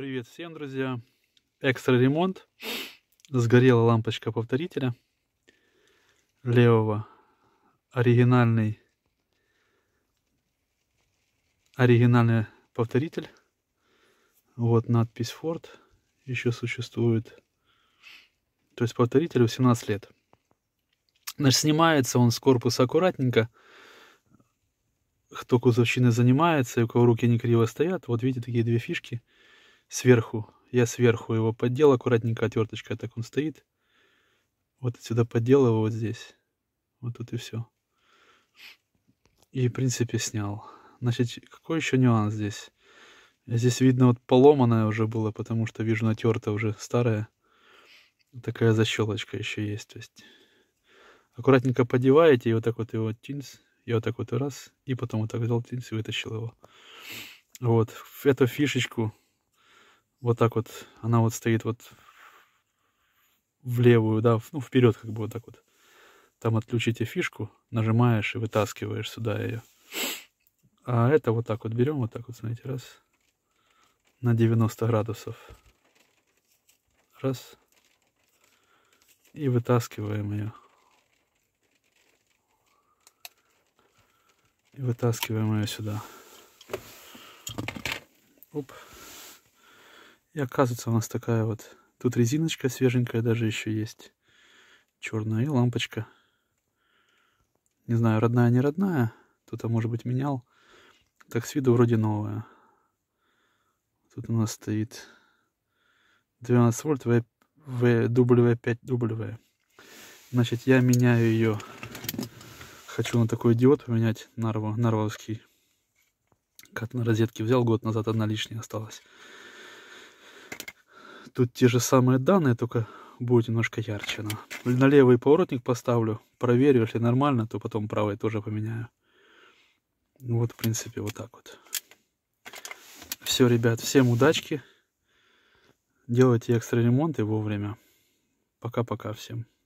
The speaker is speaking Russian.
Привет всем, друзья! Экстра ремонт. Сгорела лампочка повторителя левого. Оригинальный оригинальный повторитель. Вот надпись Ford еще существует. То есть повторитель 17 лет. Значит, снимается он с корпуса аккуратненько. Кто кузовщиной занимается и у кого руки не криво стоят, вот видите такие две фишки – сверху, я сверху его поддел, аккуратненько отверточкой, так он стоит. Вот отсюда поддел его вот здесь. Вот тут и все. И, в принципе, снял. Значит, какой еще нюанс здесь? Здесь видно вот поломанное уже было, потому что вижу натерто уже старое. Такая защелочка еще есть. То есть аккуратненько подеваете и вот так вот его тинс, я вот так вот раз, и потом вот так взял тинс и вытащил его. Вот, эту фишечку вот так вот, она вот стоит вот в левую, да, ну, вперед как бы вот так вот. Там отключите фишку, нажимаешь и вытаскиваешь сюда ее. А это вот так вот берем, вот так вот, смотрите, раз, на 90 градусов. Раз. И вытаскиваем ее. И вытаскиваем ее сюда. Оп. И оказывается у нас такая вот. Тут резиночка свеженькая даже еще есть. Черная и лампочка. Не знаю, родная, не родная. Кто-то, может быть, менял. Так с виду вроде новая. Тут у нас стоит 12 вольт в v, W5W. Значит, я меняю ее. Хочу на такой диод поменять нарва, нарвовский. Как на розетке взял год назад, одна лишняя осталась. Тут те же самые данные, только будет немножко ярче. Но. На левый поворотник поставлю, проверю, если нормально, то потом правый тоже поменяю. Вот, в принципе, вот так вот. Все, ребят, всем удачки. Делайте экстра ремонт и вовремя. Пока-пока всем.